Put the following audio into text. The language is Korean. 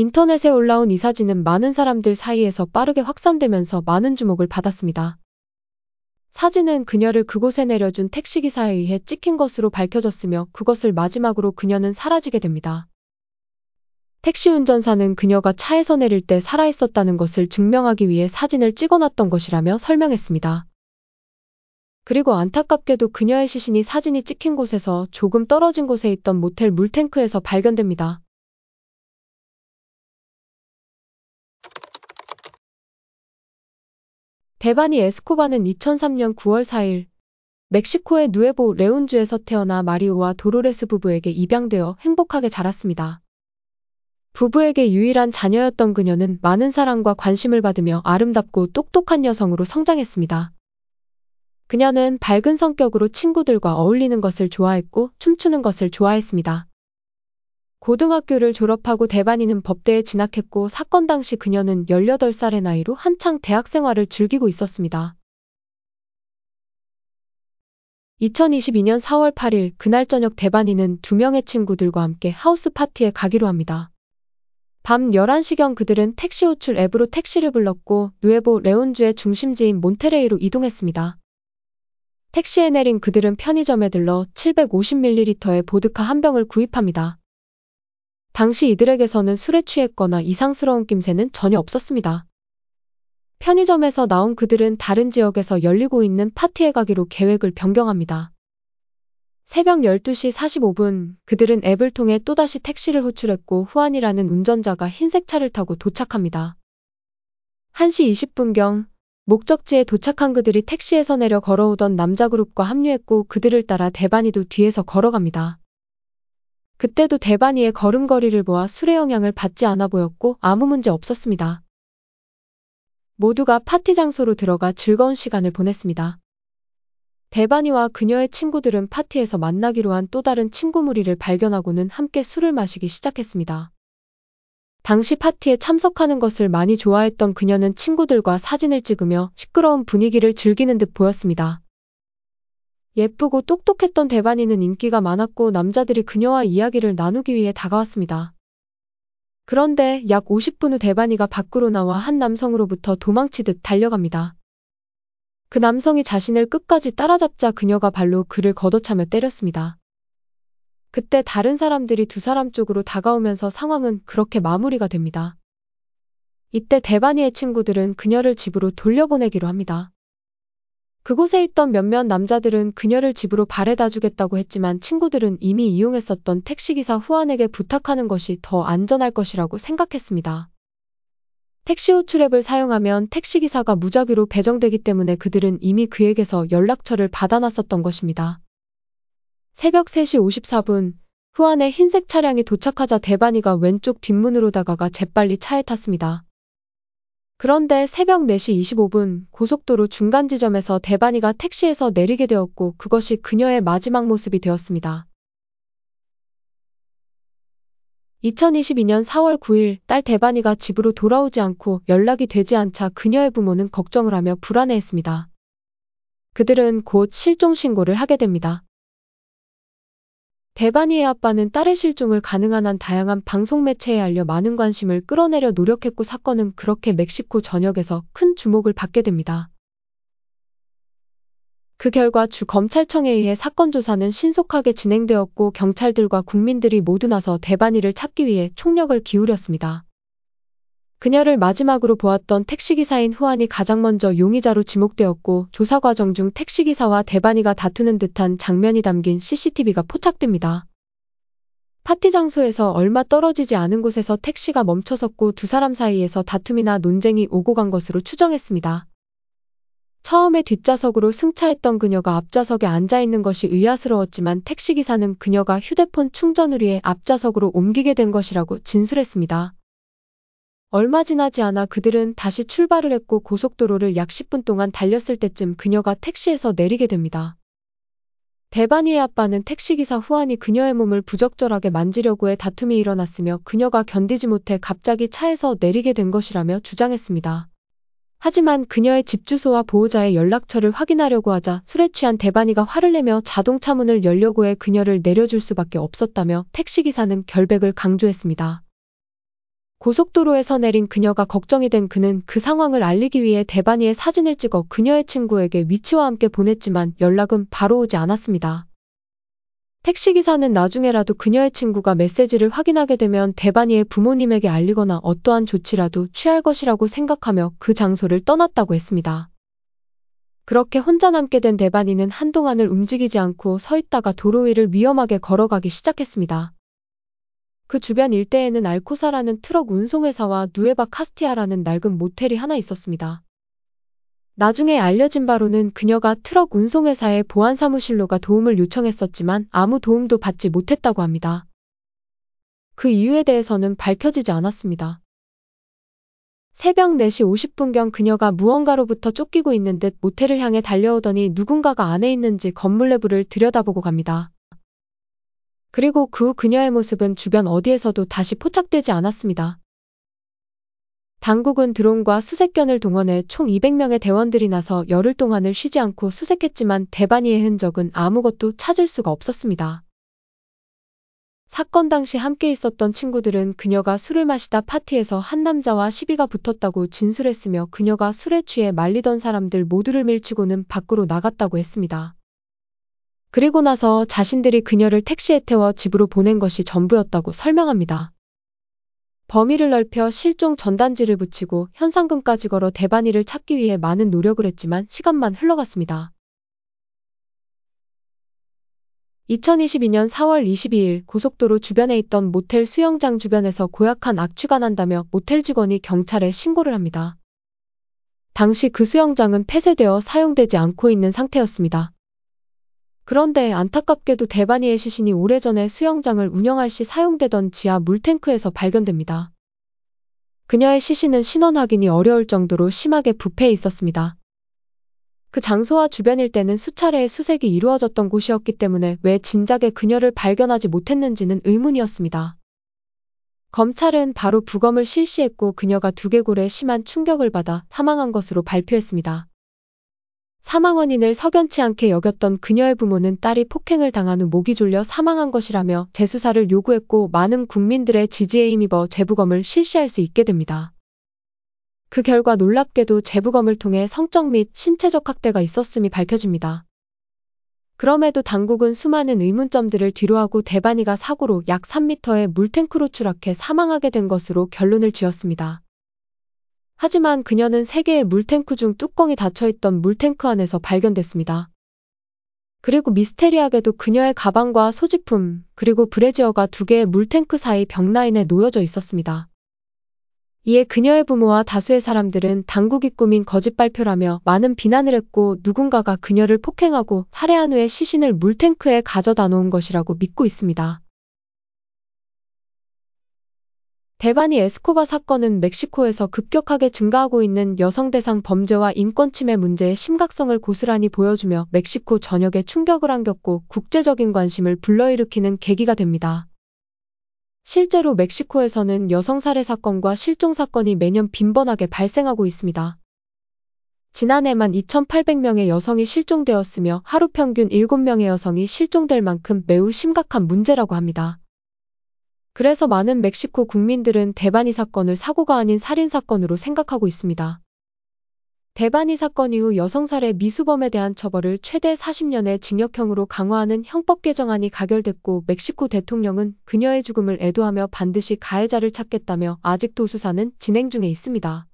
인터넷에 올라온 이 사진은 많은 사람들 사이에서 빠르게 확산되면서 많은 주목을 받았습니다. 사진은 그녀를 그곳에 내려준 택시기사에 의해 찍힌 것으로 밝혀졌으며 그것을 마지막으로 그녀는 사라지게 됩니다. 택시 운전사는 그녀가 차에서 내릴 때 살아있었다는 것을 증명하기 위해 사진을 찍어놨던 것이라며 설명했습니다. 그리고 안타깝게도 그녀의 시신이 사진이 찍힌 곳에서 조금 떨어진 곳에 있던 모텔 물탱크에서 발견됩니다. 데바니 에스코바는 2003년 9월 4일 멕시코의 누에보 레온주에서 태어나 마리오와 도로레스 부부에게 입양되어 행복하게 자랐습니다. 부부에게 유일한 자녀였던 그녀는 많은 사랑과 관심을 받으며 아름답고 똑똑한 여성으로 성장했습니다. 그녀는 밝은 성격으로 친구들과 어울리는 것을 좋아했고 춤추는 것을 좋아했습니다. 고등학교를 졸업하고 대반이는 법대에 진학했고 사건 당시 그녀는 18살의 나이로 한창 대학생활을 즐기고 있었습니다. 2022년 4월 8일 그날 저녁 대반이는 두 명의 친구들과 함께 하우스 파티에 가기로 합니다. 밤 11시경 그들은 택시 호출 앱으로 택시를 불렀고 누에보 레온주의 중심지인 몬테레이로 이동했습니다. 택시에 내린 그들은 편의점에 들러 750ml의 보드카 한 병을 구입합니다. 당시 이들에게서는 술에 취했거나 이상스러운 낌새는 전혀 없었습니다. 편의점에서 나온 그들은 다른 지역에서 열리고 있는 파티에 가기로 계획을 변경합니다. 새벽 12시 45분 그들은 앱을 통해 또다시 택시를 호출했고 후안이라는 운전자가 흰색 차를 타고 도착합니다. 1시 20분경 목적지에 도착한 그들이 택시에서 내려 걸어오던 남자 그룹과 합류했고 그들을 따라 대반이도 뒤에서 걸어갑니다. 그때도 대반이의 걸음걸이를 보아 술의 영향을 받지 않아 보였고 아무 문제 없었습니다. 모두가 파티 장소로 들어가 즐거운 시간을 보냈습니다. 대반이와 그녀의 친구들은 파티에서 만나기로 한 또 다른 친구 무리를 발견하고는 함께 술을 마시기 시작했습니다. 당시 파티에 참석하는 것을 많이 좋아했던 그녀는 친구들과 사진을 찍으며 시끄러운 분위기를 즐기는 듯 보였습니다. 예쁘고 똑똑했던 대반이는 인기가 많았고 남자들이 그녀와 이야기를 나누기 위해 다가왔습니다. 그런데 약 50분 후 대반이가 밖으로 나와 한 남성으로부터 도망치듯 달려갑니다. 그 남성이 자신을 끝까지 따라잡자 그녀가 발로 그를 걷어차며 때렸습니다. 그때 다른 사람들이 두 사람 쪽으로 다가오면서 상황은 그렇게 마무리가 됩니다. 이때 대반이의 친구들은 그녀를 집으로 돌려보내기로 합니다. 그곳에 있던 몇몇 남자들은 그녀를 집으로 바래다 주겠다고 했지만 친구들은 이미 이용했었던 택시기사 후안에게 부탁하는 것이 더 안전할 것이라고 생각했습니다. 택시 호출앱을 사용하면 택시기사가 무작위로 배정되기 때문에 그들은 이미 그에게서 연락처를 받아놨었던 것입니다. 새벽 3시 54분, 후안의 흰색 차량이 도착하자 대반이가 왼쪽 뒷문으로 다가가 재빨리 차에 탔습니다. 그런데 새벽 4시 25분 고속도로 중간 지점에서 대반이가 택시에서 내리게 되었고 그것이 그녀의 마지막 모습이 되었습니다. 2022년 4월 9일 딸 대반이가 집으로 돌아오지 않고 연락이 되지 않자 그녀의 부모는 걱정을 하며 불안해했습니다. 그들은 곧 실종 신고를 하게 됩니다. 대반이의 아빠는 딸의 실종을 가능한 한 다양한 방송 매체에 알려 많은 관심을 끌어내려 노력했고 사건은 그렇게 멕시코 전역에서 큰 주목을 받게 됩니다. 그 결과 주 검찰청에 의해 사건 조사는 신속하게 진행되었고 경찰들과 국민들이 모두 나서 대반이를 찾기 위해 총력을 기울였습니다. 그녀를 마지막으로 보았던 택시기사인 후안이 가장 먼저 용의자로 지목되었고 조사 과정 중 택시기사와 대반이가 다투는 듯한 장면이 담긴 CCTV가 포착됩니다. 파티 장소에서 얼마 떨어지지 않은 곳에서 택시가 멈춰섰고 두 사람 사이에서 다툼이나 논쟁이 오고 간 것으로 추정했습니다. 처음에 뒷좌석으로 승차했던 그녀가 앞좌석에 앉아있는 것이 의아스러웠지만 택시기사는 그녀가 휴대폰 충전을 위해 앞좌석으로 옮기게 된 것이라고 진술했습니다. 얼마 지나지 않아 그들은 다시 출발을 했고 고속도로를 약 10분 동안 달렸을 때쯤 그녀가 택시에서 내리게 됩니다. 대바니의 아빠는 택시기사 후안이 그녀의 몸을 부적절하게 만지려고 해 다툼이 일어났으며 그녀가 견디지 못해 갑자기 차에서 내리게 된 것이라며 주장했습니다. 하지만 그녀의 집 주소와 보호자의 연락처를 확인하려고 하자 술에 취한 대바니가 화를 내며 자동차 문을 열려고 해 그녀를 내려줄 수밖에 없었다며 택시기사는 결백을 강조했습니다. 고속도로에서 내린 그녀가 걱정이 된 그는 그 상황을 알리기 위해 대반이의 사진을 찍어 그녀의 친구에게 위치와 함께 보냈지만 연락은 바로 오지 않았습니다. 택시기사는 나중에라도 그녀의 친구가 메시지를 확인하게 되면 대반이의 부모님에게 알리거나 어떠한 조치라도 취할 것이라고 생각하며 그 장소를 떠났다고 했습니다. 그렇게 혼자 남게 된 대반이는 한동안을 움직이지 않고 서 있다가 도로 위를 위험하게 걸어가기 시작했습니다. 그 주변 일대에는 알코사라는 트럭 운송회사와 누에바 카스티아라는 낡은 모텔이 하나 있었습니다. 나중에 알려진 바로는 그녀가 트럭 운송회사의 보안사무실로가 도움을 요청했었지만 아무 도움도 받지 못했다고 합니다. 그 이유에 대해서는 밝혀지지 않았습니다. 새벽 4시 50분경 그녀가 무언가로부터 쫓기고 있는 듯 모텔을 향해 달려오더니 누군가가 안에 있는지 건물 내부를 들여다보고 갑니다. 그리고 그 그녀의 모습은 주변 어디에서도 다시 포착되지 않았습니다. 당국은 드론과 수색견을 동원해 총 200명의 대원들이 나서 열흘 동안을 쉬지 않고 수색했지만 대반이의 흔적은 아무것도 찾을 수가 없었습니다. 사건 당시 함께 있었던 친구들은 그녀가 술을 마시다 파티에서 한 남자와 시비가 붙었다고 진술했으며 그녀가 술에 취해 말리던 사람들 모두를 밀치고는 밖으로 나갔다고 했습니다. 그리고 나서 자신들이 그녀를 택시에 태워 집으로 보낸 것이 전부였다고 설명합니다. 범위를 넓혀 실종 전단지를 붙이고 현상금까지 걸어 대반이를 찾기 위해 많은 노력을 했지만 시간만 흘러갔습니다. 2022년 4월 22일 고속도로 주변에 있던 모텔 수영장 주변에서 고약한 악취가 난다며 모텔 직원이 경찰에 신고를 합니다. 당시 그 수영장은 폐쇄되어 사용되지 않고 있는 상태였습니다. 그런데 안타깝게도 대바니의 시신이 오래전에 수영장을 운영할 시 사용되던 지하 물탱크에서 발견됩니다. 그녀의 시신은 신원 확인이 어려울 정도로 심하게 부패해 있었습니다. 그 장소와 주변 일때는 수차례의 수색이 이루어졌던 곳이었기 때문에 왜 진작에 그녀를 발견하지 못했는지는 의문이었습니다. 검찰은 바로 부검을 실시했고 그녀가 두개골에 심한 충격을 받아 사망한 것으로 발표했습니다. 사망 원인을 석연치 않게 여겼던 그녀의 부모는 딸이 폭행을 당한 후 목이 졸려 사망한 것이라며 재수사를 요구했고 많은 국민들의 지지에 힘입어 재부검을 실시할 수 있게 됩니다. 그 결과 놀랍게도 재부검을 통해 성적 및 신체적 학대가 있었음이 밝혀집니다. 그럼에도 당국은 수많은 의문점들을 뒤로하고 대반이가 사고로 약 3m의 물탱크로 추락해 사망하게 된 것으로 결론을 지었습니다. 하지만 그녀는 세개의 물탱크 중 뚜껑이 닫혀있던 물탱크 안에서 발견됐습니다. 그리고 미스테리하게도 그녀의 가방과 소지품, 그리고 브래지어가 두 개의 물탱크 사이 벽라인에 놓여져 있었습니다. 이에 그녀의 부모와 다수의 사람들은 당국이 꾸민 거짓 발표라며 많은 비난을 했고 누군가가 그녀를 폭행하고 살해한 후에 시신을 물탱크에 가져다 놓은 것이라고 믿고 있습니다. 대반이 에스코바 사건은 멕시코에서 급격하게 증가하고 있는 여성 대상 범죄와 인권 침해 문제의 심각성을 고스란히 보여주며 멕시코 전역에 충격을 안겼고 국제적인 관심을 불러일으키는 계기가 됩니다. 실제로 멕시코에서는 여성 살해 사건과 실종 사건이 매년 빈번하게 발생하고 있습니다. 지난해만 2,800명의 여성이 실종되었으며 하루 평균 7명의 여성이 실종될 만큼 매우 심각한 문제라고 합니다. 그래서 많은 멕시코 국민들은 대바니 사건을 사고가 아닌 살인 사건으로 생각하고 있습니다. 대바니 사건 이후 여성살해 미수범에 대한 처벌을 최대 40년의 징역형으로 강화하는 형법 개정안이 가결됐고 멕시코 대통령은 그녀의 죽음을 애도하며 반드시 가해자를 찾겠다며 아직도 수사는 진행 중에 있습니다.